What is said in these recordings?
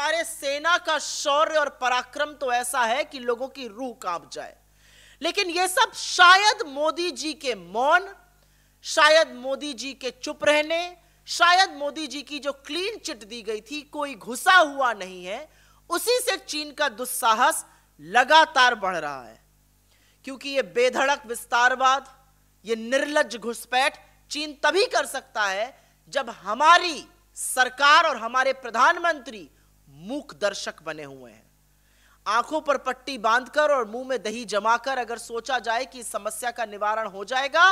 हमारे सेना का शौर्य और पराक्रम तो ऐसा है कि लोगों की रूह कांप जाए लेकिन यह सब शायद मोदी जी के मौन शायद मोदी जी के चुप रहने शायद मोदी जी की जो क्लीन चिट दी गई थी कोई घुसा हुआ नहीं है उसी से चीन का दुस्साहस लगातार बढ़ रहा है क्योंकि यह बेधड़क विस्तारवाद यह निर्लज घुसपैठ चीन तभी कर सकता है जब हमारी सरकार और हमारे प्रधानमंत्री मूक दर्शक बने हुए हैं आंखों पर पट्टी बांधकर और मुंह में दही जमाकर अगर सोचा जाए कि इस समस्या का निवारण हो जाएगा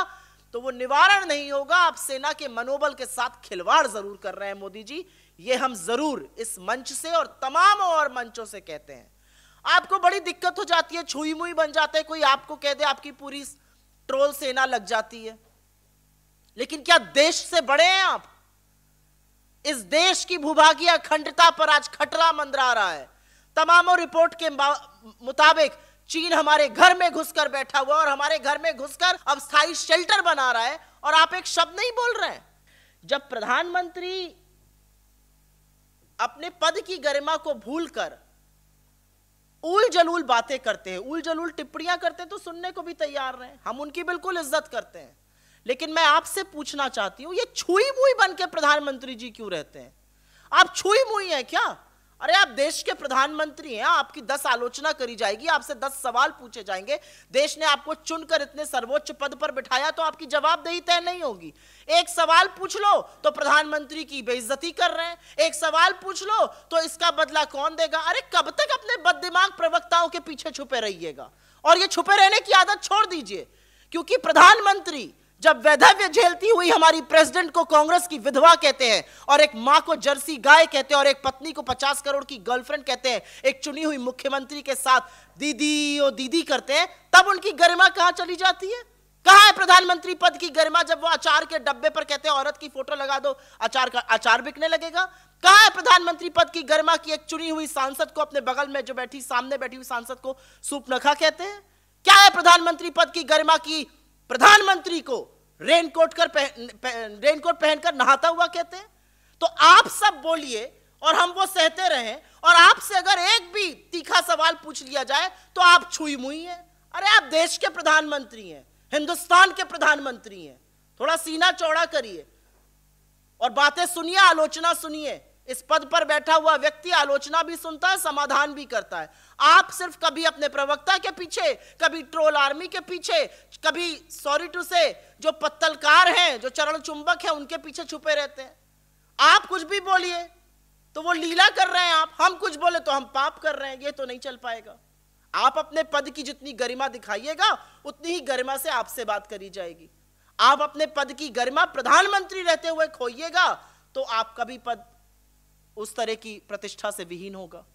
तो वो निवारण नहीं होगा आप सेना के मनोबल के साथ खिलवाड़ जरूर कर रहे हैं मोदी जी ये हम जरूर इस मंच से और तमाम और मंचों से कहते हैं आपको बड़ी दिक्कत हो जाती है छुई मुई बन जाते हैं कोई आपको कह दे आपकी पूरी ट्रोल सेना लग जाती है लेकिन क्या देश से बड़े हैं आप इस देश की भूभागीय अखंडता पर आज खटरा मंदरा रहा है तमामों रिपोर्ट के मुताबिक चीन हमारे घर में घुसकर बैठा हुआ और हमारे घर में घुसकर अब स्थायी शेल्टर बना रहा है और आप एक शब्द नहीं बोल रहे हैं जब प्रधानमंत्री अपने पद की गरिमा को भूलकर उल जलूल बातें करते हैं उल जलूल टिप्पणियां करते हैं तो सुनने को भी तैयार रहे हम उनकी बिल्कुल इज्जत करते हैं लेकिन मैं आपसे पूछना चाहती हूँ ये छुई मुई बन के प्रधानमंत्री जी क्यों रहते हैं आप छुई मुई हैं क्या अरे आप देश के प्रधानमंत्री हैं आपकी दस आलोचना करी जाएगी आपसे दस सवाल पूछे जाएंगे देश ने आपको चुनकर इतने सर्वोच्च पद पर बिठाया तो आपकी जवाबदेही तय नहीं होगी एक सवाल पूछ लो तो प्रधानमंत्री की बेइज्जती कर रहे हैं एक सवाल पूछ लो तो इसका बदला कौन देगा अरे कब तक अपने बददिमाग प्रवक्ताओं के पीछे छुपे रहिएगा और ये छुपे रहने की आदत छोड़ दीजिए क्योंकि प्रधानमंत्री जब वैधव्य झेलती हुई हमारी प्रेसिडेंट को कांग्रेस की विधवा कहते हैं और एक मां को जर्सी गाय कहते हैं और एक पत्नी को पचास करोड़ की गर्लफ्रेंड कहते हैं एक चुनी हुई मुख्यमंत्री के साथ दीदी ओ दीदी करते हैं तब उनकी गरिमा कहां चली जाती है कहा है प्रधानमंत्री पद की गरिमा जब वो अचार के डब्बे पर कहते हैं औरत की फोटो लगा दो अचार का अचार बिकने लगेगा कहा है प्रधानमंत्री पद की गरिमा की एक चुनी हुई सांसद को अपने बगल में जो बैठी सामने बैठी हुई सांसद को सूपनखा कहते हैं क्या है प्रधानमंत्री पद की गरिमा की प्रधानमंत्री को रेनकोट कर पहन रेनकोट पहनकर नहाता हुआ कहते हैं तो आप सब बोलिए और हम वो सहते रहे और आपसे अगर एक भी तीखा सवाल पूछ लिया जाए तो आप छुई मुई हैं अरे आप देश के प्रधानमंत्री हैं हिंदुस्तान के प्रधानमंत्री हैं थोड़ा सीना चौड़ा करिए और बातें सुनिए आलोचना सुनिए इस पद पर बैठा हुआ व्यक्ति आलोचना भी सुनता है समाधान भी करता है आप सिर्फ कभी अपने प्रवक्ता के पीछे कभी ट्रोल आर्मी के पीछे कभी सॉरी टू से जो पत्तलकार हैं जो चरण चुंबक हैं उनके पीछे छुपे रहते हैं आप कुछ भी बोलिए तो वो लीला कर रहे हैं आप हम कुछ बोले तो हम पाप कर रहे हैं ये तो नहीं चल पाएगा आप अपने पद की जितनी गरिमा दिखाइएगा उतनी ही गरिमा से आपसे बात करी जाएगी आप अपने पद की गरिमा प्रधानमंत्री रहते हुए खोइएगा तो आपका भी पद उस तरह की प्रतिष्ठा से विहीन होगा